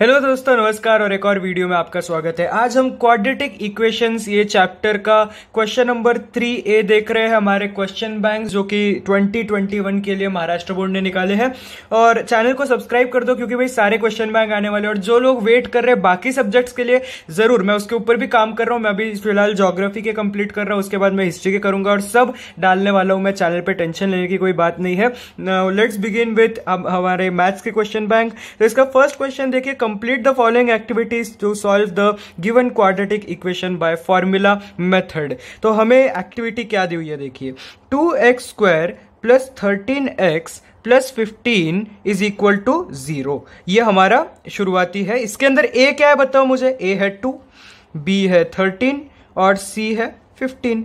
hello दोस्तों नमस्कार और एक और वीडियो में आपका स्वागत है आज हम क्वाड्रेटिक इक्वेशंस ये चैप्टर का क्वेश्चन नंबर थ्री ए देख रहे हैं हमारे क्वेश्चन बैंक जो कि 2021 के लिए महाराष्ट्र बोर्ड ने निकाले हैं और चैनल को सब्सक्राइब कर दो क्योंकि भाई सारे क्वेश्चन बैंक आने वाले और जो लोग वेट कर रहे हैं बाकी सब्जेक्ट्स के लिए जरूर मैं उसके ऊपर भी काम कर रहा हूँ मैं अभी फिलहाल जोग्राफी के कम्प्लीट कर रहा हूँ उसके बाद मैं हिस्ट्री के करूंगा और सब डालने वाला हूँ मैं चैनल पर टेंशन लेने की कोई बात नहीं है लेट्स बिगिन विथ हमारे मैथ्स के क्वेश्चन बैंक तो इसका फर्स्ट क्वेश्चन देखिए complete the following activities to solve the given quadratic equation by formula method तो हमें एक्टिविटी क्या दी हुई है देखिए two x square plus thirteen x plus fifteen is equal to zero ये हमारा शुरुआती है इसके अंदर ए क्या है बताओ मुझे ए है टू बी है थर्टीन और सी है फिफ्टीन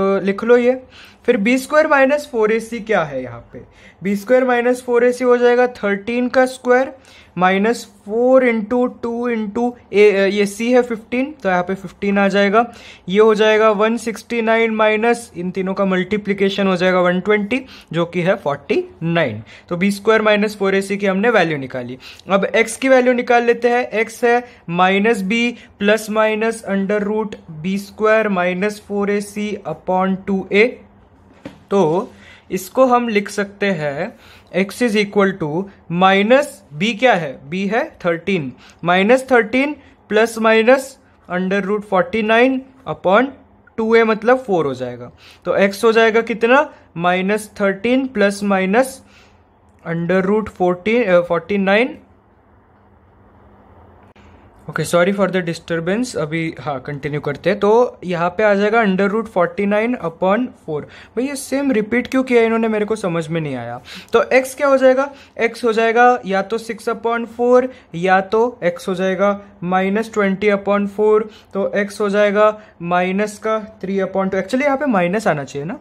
तो लिख लो ये फिर b square minus four a c क्या है यहाँ पे b square minus four a c हो जाएगा थर्टीन का square minus four into two into ये सी है फिफ्टीन तो यहाँ पे फिफ्टीन आ जाएगा ये हो जाएगा वन सिक्सटी नाइन माइनस इन तीनों का मल्टीप्लीकेशन हो जाएगा वन ट्वेंटी जो कि है फोर्टी नाइन तो b square minus four a c की हमने वैल्यू निकाली अब एक्स की वैल्यू निकाल लेते हैं एक्स है minus b plus minus under root b square minus four a c upon two a तो इसको हम लिख सकते हैं x is equal to minus b क्या है b है thirteen minus thirteen plus minus under root forty nine upon two a मतलब फोर हो जाएगा तो x हो जाएगा कितना minus thirteen plus minus under root fourteen forty nine okay sorry for the disturbance अभी हाँ कंटिन्यू करते हैं तो यहाँ पे आ जाएगा under root forty nine upon four भाई ये सेम रिपीट क्यों किया इन्होंने मेरे को समझ में नहीं आया तो एक्स क्या हो जाएगा एक्स हो जाएगा या तो सिक्स अपॉन फोर या तो एक्स हो जाएगा माइनस ट्वेंटी अपॉन फोर तो एक्स हो जाएगा माइनस का थ्री अपॉन टू एक्चुअली यहाँ पे माइनस आना चाहिए ना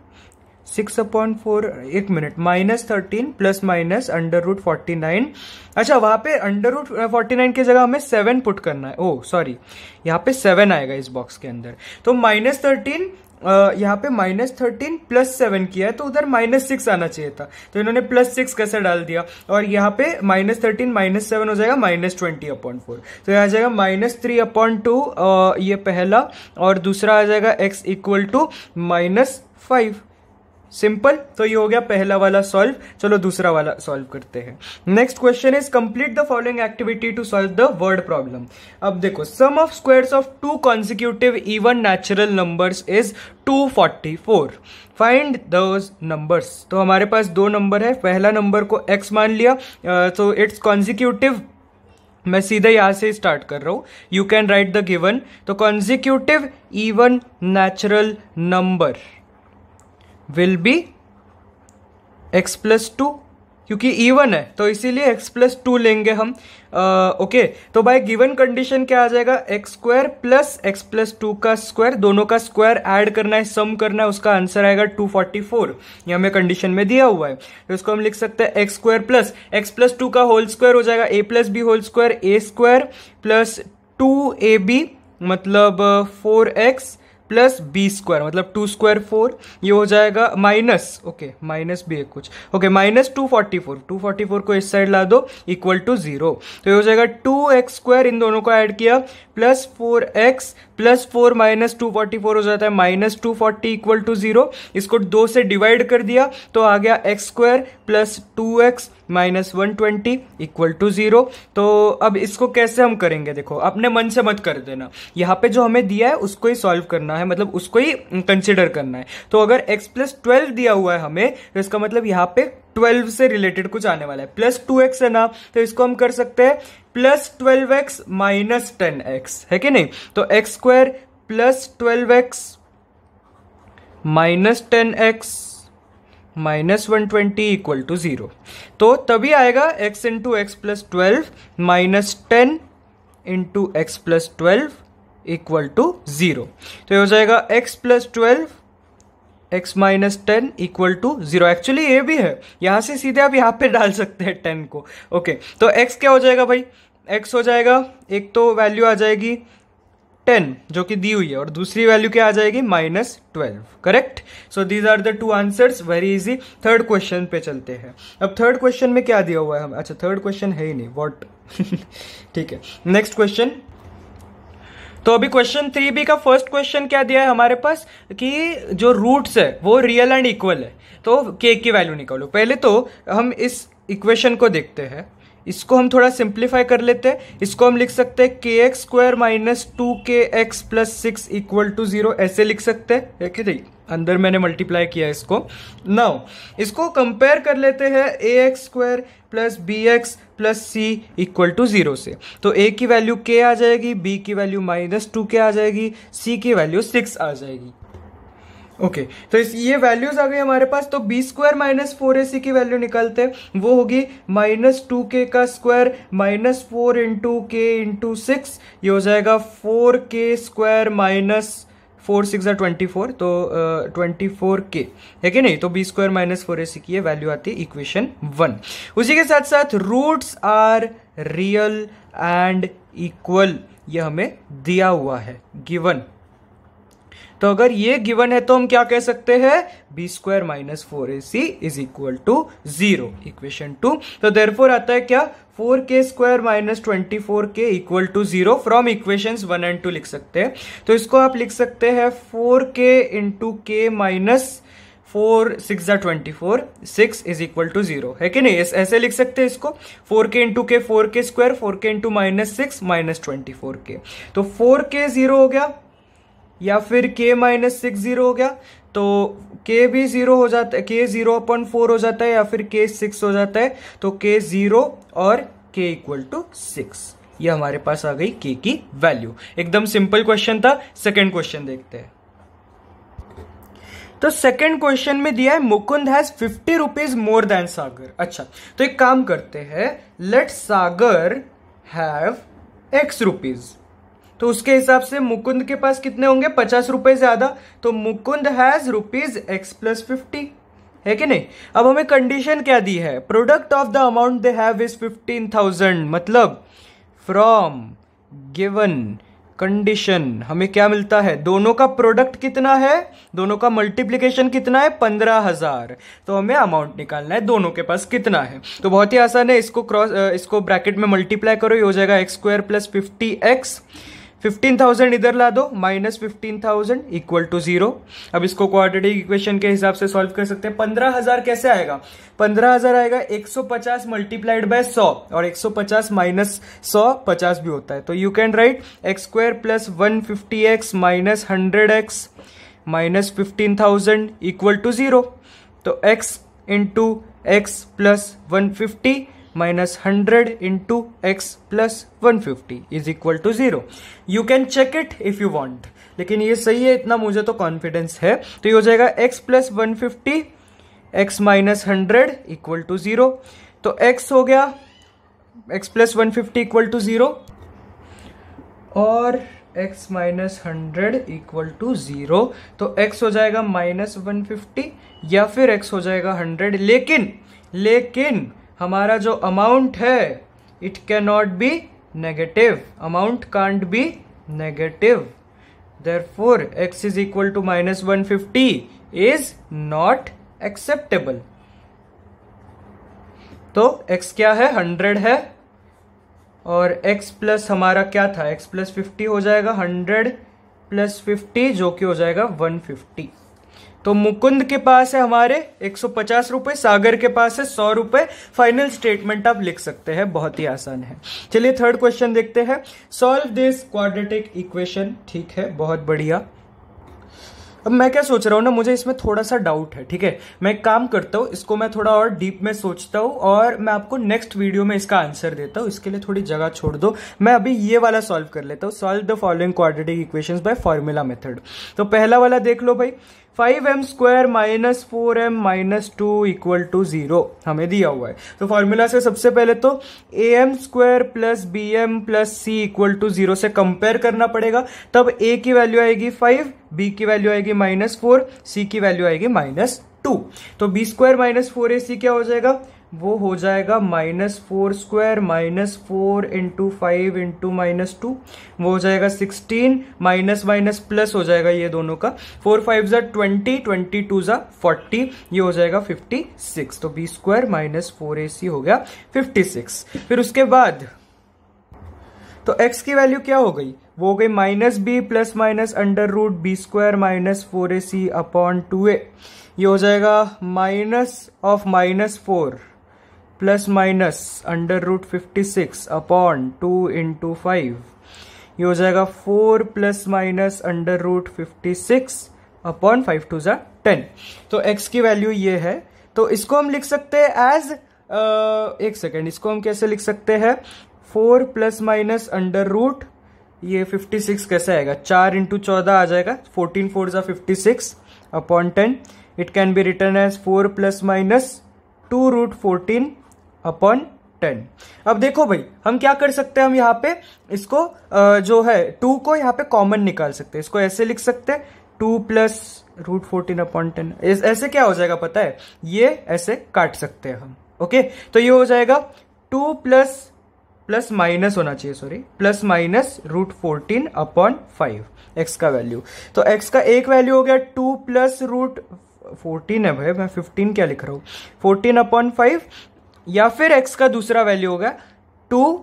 सिक्स अपॉइंट फोर एक minute minus thirteen plus minus under root forty nine अच्छा वहां पे अंडर रूट फोर्टी नाइन की जगह हमें सेवन पुट करना है ओ सॉरी यहाँ पे सेवन आएगा इस बॉक्स के अंदर तो माइनस थर्टीन यहाँ पे माइनस थर्टीन प्लस सेवन किया है तो उधर माइनस सिक्स आना चाहिए था तो इन्होंने प्लस सिक्स कैसे डाल दिया और यहाँ पे माइनस थर्टीन माइनस सेवन हो जाएगा माइनस ट्वेंटी अपॉइंट फोर तो यहाँ आ जाएगा माइनस थ्री अपॉइंट टू ये पहला और दूसरा आ जाएगा x equal to minus five simple तो ये हो गया पहला वाला सॉल्व चलो दूसरा वाला सॉल्व करते हैं next question is complete the following activity to solve the word problem अब देखो sum of squares of two consecutive even natural numbers is 244 find those numbers तो हमारे पास दो नंबर है पहला नंबर को एक्स मान लिया तो इट्स कॉन्जिक्यूटिव मैं सीधे यहाँ से स्टार्ट कर रहा हूँ you can write the given तो consecutive even natural number will be x plus two क्योंकि इवन है तो इसीलिए एक्स प्लस टू लेंगे हम ओके तो बाय गिवन कंडीशन क्या आ जाएगा x square plus x plus two का स्क्वायर दोनों का स्क्वायर ऐड करना है सम करना है उसका आंसर आएगा 244 फोर्टी फोर ये हमें कंडीशन में दिया हुआ है तो इसको हम लिख सकते हैं x square plus x plus two का होल स्क्वायर हो जाएगा a plus b whole square a square plus two a b मतलब four x plus b square मतलब टू स्क्वायर फोर ये हो जाएगा माइनस ओके माइनस भी है कुछ okay minus two forty four two forty four को इस साइड ला दो इक्वल टू जीरो तो ये हो जाएगा टू एक्स स्क्वायर इन दोनों को ऐड किया plus four x plus four minus two forty four हो जाता है minus two forty equal to zero इसको दो से डिवाइड कर दिया तो आ गया x square plus two x minus one twenty equal to zero तो अब इसको कैसे हम करेंगे देखो अपने मन से मत कर देना यहाँ पे जो हमें दिया है उसको ही सॉल्व करना है मतलब उसको ही कंसिडर करना है तो अगर एक्स प्लस ट्वेल्व दिया हुआ है हमें तो इसका मतलब यहाँ पे ट्वेल्व से रिलेटेड कुछ आने वाला है प्लस टू एक्स है ना तो इसको हम कर सकते हैं plus twelve x minus ten x है कि नहीं तो x square plus twelve x minus ten x minus one twenty equal to zero तो तभी आएगा x into x plus twelve minus ten into x plus twelve equal to zero तो ये हो जाएगा x plus twelve x minus ten equal to zero actually ये भी है यहाँ से सीधे आप यहाँ पे डाल सकते हैं टेन को ओके okay, तो एक्स क्या हो जाएगा भाई एक्स हो जाएगा एक तो वैल्यू आ जाएगी टेन जो कि दी हुई है और दूसरी वैल्यू क्या आ जाएगी minus twelve correct so these are the two answers very easy third question पे चलते हैं अब थर्ड क्वेश्चन में क्या दिया हुआ है अच्छा थर्ड क्वेश्चन है ही नहीं वॉट ठीक है नेक्स्ट क्वेश्चन तो अभी क्वेश्चन थ्री बी का फर्स्ट क्वेश्चन क्या दिया है हमारे पास कि जो रूट्स है वो रियल एंड इक्वल है तो के की वैल्यू निकालो पहले तो हम इस इक्वेशन को देखते हैं इसको हम थोड़ा सिंप्लीफाई कर लेते हैं इसको हम लिख सकते हैं k x square minus two k x plus six equal to zero ऐसे लिख सकते हैं ठीक है अंदर मैंने मल्टीप्लाई किया इसको नाउ इसको कंपेयर कर लेते हैं a x square plus b x plus c equal to zero से तो ए की वैल्यू के आ जाएगी बी की वैल्यू माइनस टू के आ जाएगी सी की वैल्यू सिक्स आ जाएगी ओके okay, तो इस ये वैल्यूज आ गई हमारे पास तो b square minus four a c की वैल्यू निकलते हैं वो होगी माइनस टू के का square minus four into k into six ये हो जाएगा four k square minus four six are twenty four तो ट्वेंटी फोर के है कि नहीं तो b square minus four a c की ये वैल्यू आती है इक्वेशन वन उसी के साथ साथ roots are real and equal ये हमें दिया हुआ है गिवन तो अगर ये गिवन है तो हम क्या कह सकते हैं b square minus four a c is equal to zero equation two तो देरफोर आता है क्या four k square minus twenty four k equal to zero from equation one and two लिख सकते हैं तो इसको आप लिख सकते हैं four k into k minus four six जार twenty four six is equal to zero है कि नहीं ऐसे लिख सकते हैं इसको four k into k four k square four k into minus six minus twenty four k तो फोर के जीरो हो गया या फिर के माइनस सिक्स ज़ीरो हो गया तो के भी ज़ीरो हो जाता है k ज़ीरो अपन फोर हो जाता है या फिर के सिक्स हो जाता है तो के ज़ीरो और के इक्वल टू सिक्स ये हमारे पास आ गई के की वैल्यू एकदम सिंपल क्वेश्चन था सेकेंड क्वेश्चन देखते हैं तो सेकेंड क्वेश्चन में दिया है Mukund has fifty rupees more than Sagar अच्छा तो एक काम करते हैं let Sagar have x rupees तो उसके हिसाब से मुकुंद के पास कितने होंगे पचास रुपए ज़्यादा तो Mukund has rupees x plus fifty है कि नहीं अब हमें कंडीशन क्या दी है product of the amount they have is fifteen thousand मतलब फ्रॉम गिवन कंडीशन हमें क्या मिलता है दोनों का प्रोडक्ट कितना है दोनों का मल्टीप्लीकेशन कितना है पंद्रह हजार तो हमें अमाउंट निकालना है दोनों के पास कितना है तो बहुत ही आसान है इसको क्रॉस इसको ब्रैकेट में मल्टीप्लाई करो ये हो जाएगा x square plus fifty x 15,000 thousand इधर ला दो minus fifteen thousand equal to zero अब इसको क्वाड्रेटिक इक्वेशन के हिसाब से सॉल्व कर सकते हैं पंद्रह हजार कैसे आएगा पंद्रह हजार आएगा एक सौ पचास मल्टीप्लाइड बाय सौ और 150 सौ पचास माइनस सौ पचास भी होता है तो you can write x square plus one fifty x minus hundred x minus fifteen thousand equal to zero तो x into x plus one fifty minus hundred into x plus one fifty is equal to zero you can check it if you want लेकिन ये सही है इतना मुझे तो confidence है तो ये हो जाएगा x plus one fifty x minus hundred equal to zero तो x हो गया x plus one fifty equal to zero और x minus hundred equal to zero तो x हो जाएगा माइनस वन फिफ्टी या फिर x हो जाएगा हंड्रेड लेकिन लेकिन हमारा जो अमाउंट है it can not be negative amount can't be negative therefore x is equal to minus one fifty is not acceptable तो x क्या है हंड्रेड है और x प्लस हमारा क्या था x प्लस फिफ्टी हो जाएगा हंड्रेड प्लस फिफ्टी जो कि हो जाएगा वन फिफ्टी तो मुकुंद के पास है हमारे एक रुपए सागर के पास है सौ रुपए फाइनल स्टेटमेंट आप लिख सकते हैं बहुत ही आसान है चलिए थर्ड क्वेश्चन देखते हैं सॉल्व दिस क्वाड्रेटिक इक्वेशन ठीक है बहुत बढ़िया अब मैं क्या सोच रहा हूं ना मुझे इसमें थोड़ा सा डाउट है ठीक है मैं एक काम करता हूं इसको मैं थोड़ा और डीप में सोचता हूँ और मैं आपको नेक्स्ट वीडियो में इसका आंसर देता हूं इसके लिए थोड़ी जगह छोड़ दो मैं अभी ये वाला सॉल्व कर लेता हूँ solve the following quadratic equations by formula method तो पहला वाला देख लो भाई five m square minus four m minus two equal to zero हमें दिया हुआ है तो फॉर्मूला से सबसे पहले तो a m square plus b m plus c equal to zero से कंपेयर करना पड़ेगा तब ए की वैल्यू आएगी फाइव बी की वैल्यू आएगी माइनस फोर सी की वैल्यू आएगी माइनस टू तो b square minus four a c क्या हो जाएगा वो हो जाएगा minus four square minus four into five into minus two वो हो जाएगा सिक्सटीन माइनस माइनस प्लस हो जाएगा ये दोनों का फोर फाइव ज़ा ट्वेंटी ट्वेंटी टू ज़ा फोर्टी ये हो जाएगा फिफ्टी सिक्स तो b square minus four a c हो गया फिफ्टी सिक्स फिर उसके बाद तो x की वैल्यू क्या हो गई वो हो गई minus b plus minus under root b square minus four a c upon two a ये हो जाएगा minus of minus four plus minus under root fifty six upon two into five ये हो जाएगा four plus minus under root fifty six upon five two ज़ा ten तो x की value ये है तो इसको हम लिख सकते हैं एज एक सेकेंड इसको हम कैसे लिख सकते हैं four plus minus under root ये फिफ्टी सिक्स कैसे आएगा चार इंटू चौदह आ जाएगा फोर्टीन फोर ज़ा fifty six upon ten it can be written as four plus minus two root fourteen upon ten अब देखो भाई हम क्या कर सकते हैं हम यहाँ पे इसको जो है टू को यहाँ पे कॉमन निकाल सकते हैं इसको ऐसे लिख सकते हैं two plus root fourteen upon ten ऐसे क्या हो जाएगा पता है ये ऐसे काट सकते हैं हम ओके तो ये हो जाएगा टू प्लस प्लस माइनस होना चाहिए sorry plus minus root fourteen upon five x का वैल्यू तो एक्स का एक वैल्यू हो गया टू प्लस रूट फोर्टीन है भाई मैं फिफ्टीन क्या लिख रहा हूँ फोर्टीन अपॉन फाइव या फिर एक्स का दूसरा वैल्यू होगा two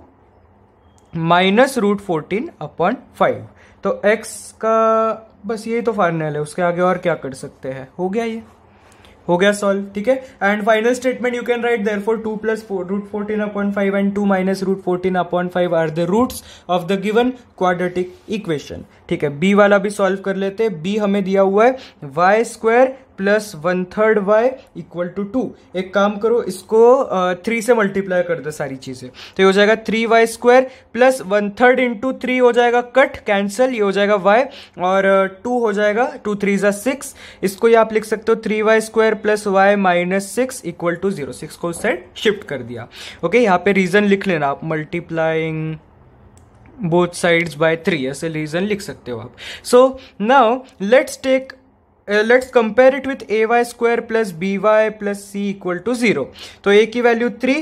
minus root fourteen upon five तो एक्स का बस यही तो फाइनल है उसके आगे और क्या कर सकते हैं हो गया ये हो गया सॉल्व ठीक है and final statement you can write therefore two plus root fourteen upon five and two minus root fourteen upon five are the roots of the given quadratic equation ठीक है बी वाला भी solve कर लेते हैं B हमें दिया हुआ है y square plus one third y equal to two एक काम करो इसको थ्री से मल्टीप्लाई कर दो सारी चीज़ें तो ये हो जाएगा three y square plus one third into three हो जाएगा कट कैंसल ये हो जाएगा वाई और टू हो जाएगा टू थ्री ज़ा सिक्स इसको ये आप लिख सकते हो three y square plus y minus six equal to zero six को साइड शिफ्ट कर दिया ओके यहाँ पे रीज़न लिख लेना आप multiplying both sides by three ऐसे रीज़न लिख सकते हो आप so now let's take let's compare it with a y square plus b y plus c equal to zero तो ए की वैल्यू थ्री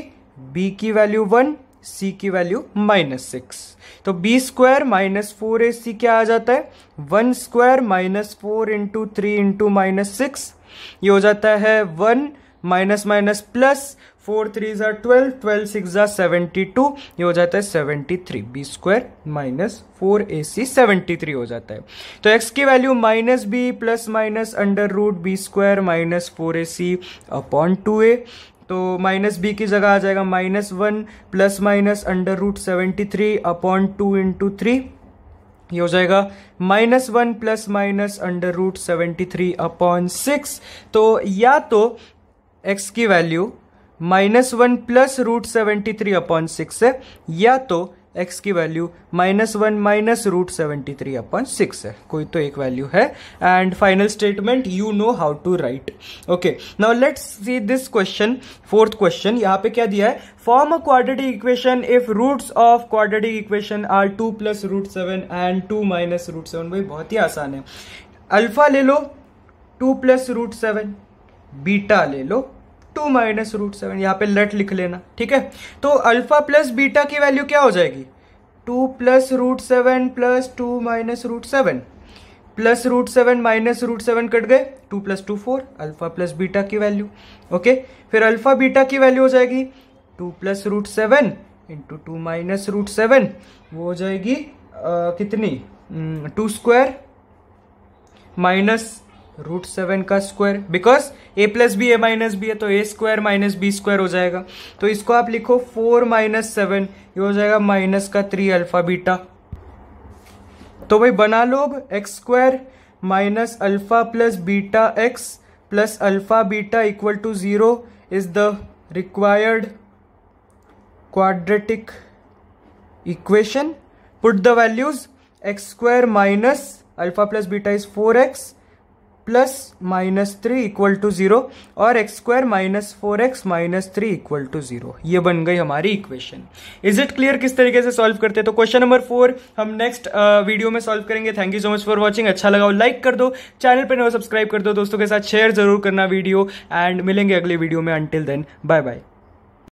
बी की वैल्यू वन सी की value minus six तो b square minus four a c क्या आ जाता है one square minus four into three into minus six ये हो जाता है one minus minus plus four three ज़ा ट्वेल्व ट्वेल्व सिक्स ज़ा सेवेंटी टू ये हो जाता है seventy three b square minus four a c seventy three हो जाता है तो एक्स की value minus b plus minus under root b square minus four a c upon two a तो माइनस बी की जगह आ जाएगा minus one plus minus under root seventy three upon two into three ये हो जाएगा minus one plus minus under root seventy three upon six तो या तो एक्स की value minus one plus root seventy three upon six है या तो एक्स की value minus one minus root seventy three upon six है कोई तो एक वैल्यू है and final statement you know how to write okay now let's see this question fourth question यहाँ पे क्या दिया है form a quadratic equation if roots of quadratic equation are two plus root seven and two minus root seven भाई बहुत ही आसान है अल्फा ले लो two plus root seven beta ले लो टू माइनस रूट सेवन यहाँ पे लेट लिख लेना ठीक है तो अल्फा प्लस बीटा की वैल्यू क्या हो जाएगी two plus root seven plus two minus root seven plus root seven minus root seven cut गए two plus two four alpha plus beta की वैल्यू ओके फिर अल्फा बीटा की value हो जाएगी two plus root seven into two minus root seven वो हो जाएगी आ, कितनी two square minus root seven का square because a plus b a minus b है तो ए स्क्वायर माइनस बी स्क्वायर हो जाएगा तो इसको आप लिखो फोर माइनस सेवन ये हो जाएगा माइनस का थ्री अल्फा बीटा तो भाई बना लो अब x square minus alpha plus beta x plus alpha beta equal to zero is the required quadratic equation put the values x square minus alpha plus beta is four x plus minus three equal to zero और x square minus four x minus three equal to zero ये बन गई हमारी equation is it clear किस तरीके से solve करते हैं तो क्वेश्चन नंबर फोर हम नेक्स्ट वीडियो uh, में सॉल्व करेंगे thank you so much for watching अच्छा लगा हो लाइक कर दो चैनल पर नो सब्सक्राइब कर दो दोस्तों के साथ शेयर जरूर करना वीडियो एंड मिलेंगे अगले वीडियो में अंटिल देन बाय बाय